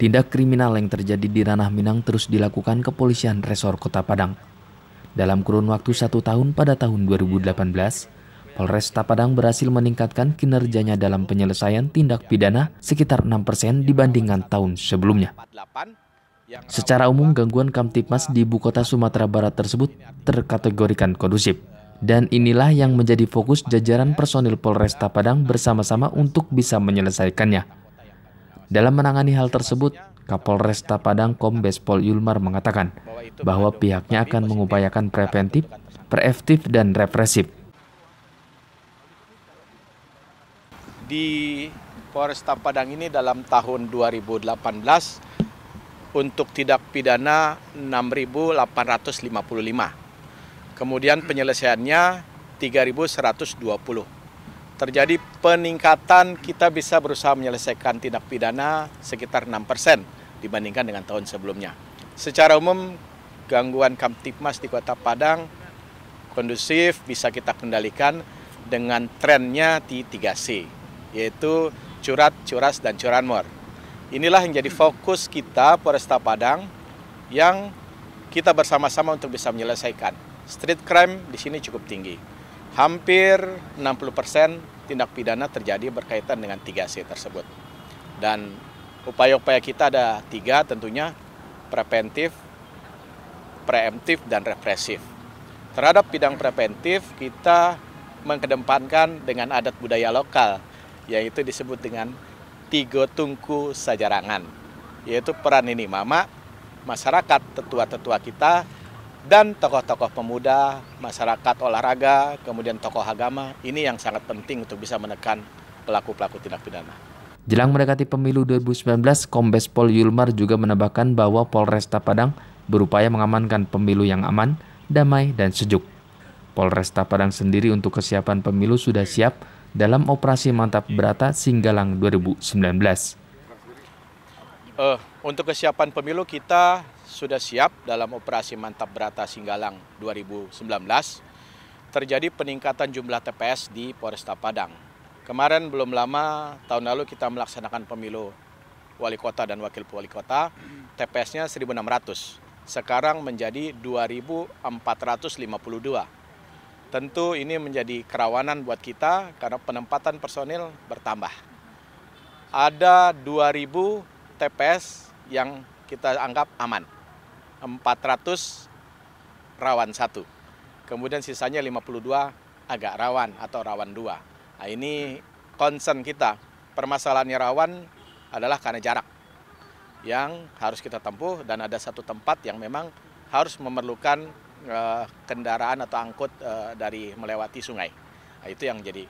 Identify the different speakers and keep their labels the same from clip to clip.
Speaker 1: Tindak kriminal yang terjadi di ranah Minang terus dilakukan kepolisian resor Kota Padang. Dalam kurun waktu satu tahun pada tahun 2018, Polresta Padang berhasil meningkatkan kinerjanya dalam penyelesaian tindak pidana sekitar 6% persen dibandingkan tahun sebelumnya. Secara umum, gangguan kamtipmas di ibu kota Sumatera Barat tersebut terkategorikan kondusif. Dan inilah yang menjadi fokus jajaran personil Polresta Padang bersama-sama untuk bisa menyelesaikannya. Dalam menangani hal tersebut, Kapolresta Padang Kombes Pol Yulmar mengatakan bahwa pihaknya akan mengupayakan preventif, preventif dan represif.
Speaker 2: Di Polresta Padang ini dalam tahun 2018 untuk tidak pidana 6.855. Kemudian penyelesaiannya 3.120 terjadi peningkatan kita bisa berusaha menyelesaikan tindak pidana sekitar 6 persen dibandingkan dengan tahun sebelumnya. Secara umum, gangguan kamtipmas di kota Padang kondusif bisa kita kendalikan dengan trennya di 3C, yaitu curat, curas, dan curanmor. Inilah yang jadi fokus kita Polresta Padang yang kita bersama-sama untuk bisa menyelesaikan. Street crime di sini cukup tinggi hampir 60 persen tindak pidana terjadi berkaitan dengan 3C tersebut. Dan upaya-upaya kita ada tiga tentunya, preventif, preemptif, dan represif. Terhadap bidang preventif, kita mengedepankan dengan adat budaya lokal, yaitu disebut dengan tiga Tungku Sajarangan, yaitu peran ini mama, masyarakat, tetua-tetua kita, dan tokoh-tokoh pemuda, masyarakat olahraga, kemudian tokoh agama. Ini yang sangat penting untuk bisa menekan pelaku-pelaku tindak pidana.
Speaker 1: Jelang mendekati pemilu 2019, Kombes Pol Yulmar juga menambahkan bahwa Polresta Padang berupaya mengamankan pemilu yang aman, damai, dan sejuk. Polresta Padang sendiri untuk kesiapan pemilu sudah siap dalam operasi mantap berata Singgalang 2019.
Speaker 2: Uh, eh, untuk kesiapan pemilu kita sudah siap dalam operasi Mantap Berata Singgalang 2019 terjadi peningkatan jumlah TPS di Polresta Padang. Kemarin belum lama tahun lalu kita melaksanakan pemilu wali kota dan wakil wali kota, TPS-nya 1.600. Sekarang menjadi 2.452. Tentu ini menjadi kerawanan buat kita karena penempatan personil bertambah. Ada 2.000 TPS yang kita anggap aman. 400 rawan 1. Kemudian sisanya 52 agak rawan atau rawan 2. Nah, ini concern kita. Permasalahannya rawan adalah karena jarak yang harus kita tempuh dan ada satu tempat yang memang harus memerlukan eh, kendaraan atau angkut eh, dari melewati sungai. Nah, itu yang jadi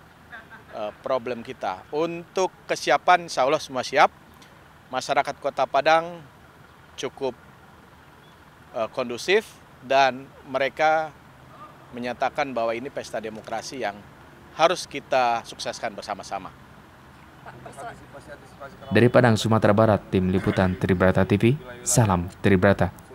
Speaker 2: eh, problem kita. Untuk kesiapan, insya Allah semua siap. Masyarakat Kota Padang cukup Eh, kondusif dan mereka menyatakan bahwa ini pesta demokrasi yang harus kita sukseskan bersama-sama. Dari
Speaker 1: Padang, Sumatera Barat, Tim Liputan Tribrata TV, Salam Tribrata.